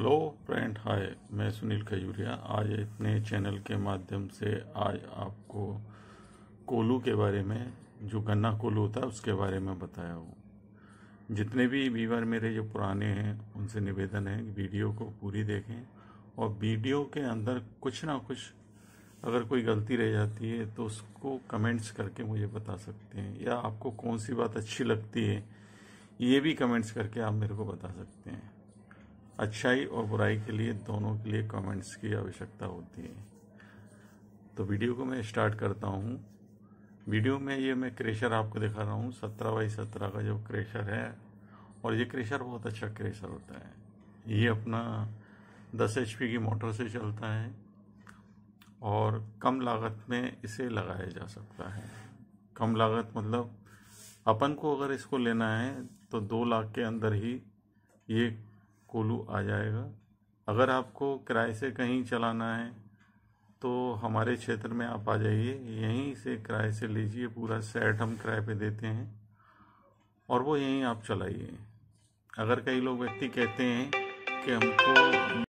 hello friend हाय मैं सुनील खजूरिया आज एक नए चैनल के माध्यम से आज आपको कोलू के बारे में जो गन्ना कोलू होता है उसके बारे में बताया हूँ जितने भी व्यूवर मेरे जो पुराने हैं उनसे निवेदन है कि वीडियो को पूरी देखें और वीडियो के अंदर कुछ ना कुछ अगर कोई गलती रह जाती है तो उसको कमेंट्स करके मुझे बता सकते हैं या आपको कौन सी बात अच्छी लगती है ये भी कमेंट्स करके आप मेरे को बता सकते हैं अच्छाई और बुराई के लिए दोनों के लिए कमेंट्स की आवश्यकता होती है तो वीडियो को मैं स्टार्ट करता हूँ वीडियो में ये मैं क्रेशर आपको दिखा रहा हूँ सत्रह बाई सत्रह का जो क्रेशर है और ये क्रेशर बहुत अच्छा क्रेशर होता है ये अपना दस एच की मोटर से चलता है और कम लागत में इसे लगाया जा सकता है कम लागत मतलब अपन को अगर इसको लेना है तो दो लाख के अंदर ही ये कोलू आ जाएगा अगर आपको किराए से कहीं चलाना है तो हमारे क्षेत्र में आप आ जाइए यहीं से किराए से लीजिए पूरा सेट हम किराए पे देते हैं और वो यहीं आप चलाइए अगर कई लोग व्यक्ति कहते हैं कि हमको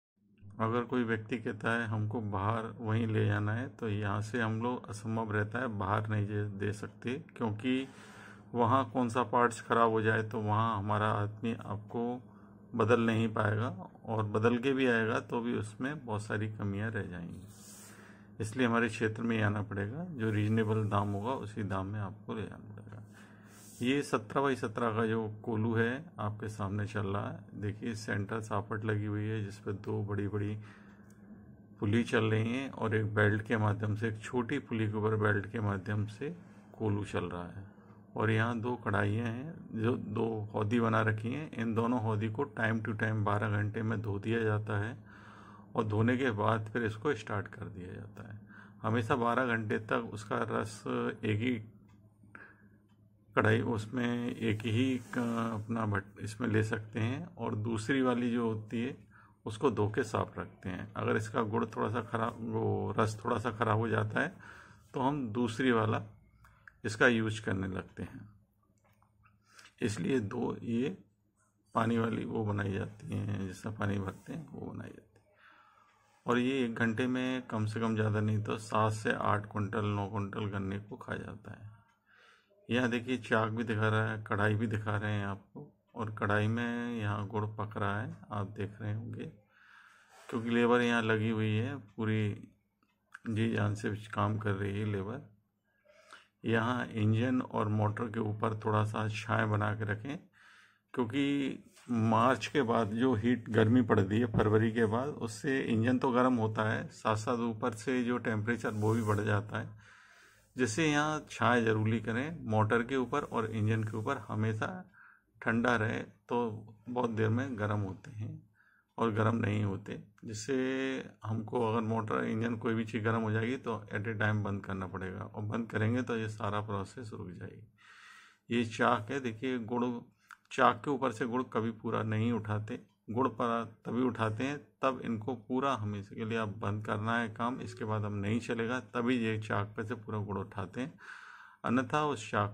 अगर कोई व्यक्ति कहता है हमको बाहर वहीं ले जाना है तो यहाँ से हम लोग असंभव रहता है बाहर नहीं दे सकते क्योंकि वहाँ कौन सा पार्ट्स ख़राब हो जाए तो वहाँ हमारा आदमी आपको बदल नहीं पाएगा और बदल के भी आएगा तो भी उसमें बहुत सारी कमियां रह जाएंगी इसलिए हमारे क्षेत्र में ही आना पड़ेगा जो रीजनेबल दाम होगा उसी दाम में आपको ले जाना पड़ेगा ये सत्रह बाई सत्रह का जो कोलू है आपके सामने चल रहा है देखिए सेंटर सापट लगी हुई है जिस पर दो बड़ी बड़ी पुली चल रही हैं और एक बेल्ट के माध्यम से एक छोटी पुली के ऊपर बेल्ट के माध्यम से कोलू चल रहा है और यहाँ दो कढ़ाइयाँ हैं जो दो हौदी बना रखी हैं इन दोनों हौदी को टाइम टू टाइम बारह घंटे में धो दिया जाता है और धोने के बाद फिर इसको स्टार्ट कर दिया जाता है हमेशा बारह घंटे तक उसका रस एक ही कढ़ाई उसमें एक ही अपना भट इसमें ले सकते हैं और दूसरी वाली जो होती है उसको धो के साफ रखते हैं अगर इसका गुड़ थोड़ा सा खराब वो रस थोड़ा सा खराब हो जाता है तो हम दूसरी वाला इसका यूज करने लगते हैं इसलिए दो ये पानी वाली वो बनाई जाती हैं जिसमें पानी भरते हैं वो बनाई जाती है और ये एक घंटे में कम से कम ज़्यादा नहीं तो सात से आठ कुंटल नौ कुंटल गन्ने को खा जाता है यहाँ देखिए चाक भी दिखा रहा है कढ़ाई भी दिखा रहे हैं आपको और कढ़ाई में यहाँ गुड़ पक रहा है आप देख रहे होंगे क्योंकि लेबर यहाँ लगी हुई है पूरी जी जान से काम कर रही है लेबर यहाँ इंजन और मोटर के ऊपर थोड़ा सा छाए बना के रखें क्योंकि मार्च के बाद जो हीट गर्मी पड़ती है फरवरी के बाद उससे इंजन तो गर्म होता है साथ साथ ऊपर से जो टेम्परेचर वो भी बढ़ जाता है जिससे यहाँ छाए जरूरी करें मोटर के ऊपर और इंजन के ऊपर हमेशा ठंडा रहे तो बहुत देर में गर्म होते हैं और गर्म नहीं होते जिससे हमको अगर मोटर इंजन कोई भी चीज़ गर्म हो जाएगी तो एट ए टाइम बंद करना पड़ेगा और बंद करेंगे तो ये सारा प्रोसेस रुक जाएगी ये चाक है देखिए गुड़ चाक के ऊपर से गुड़ कभी पूरा नहीं उठाते गुड़ पर तभी उठाते हैं तब इनको पूरा हम इसके लिए अब बंद करना है काम इसके बाद हम नहीं चलेगा तभी ये चाक पर से पूरा गुड़ उठाते हैं अन्यथा उस चाक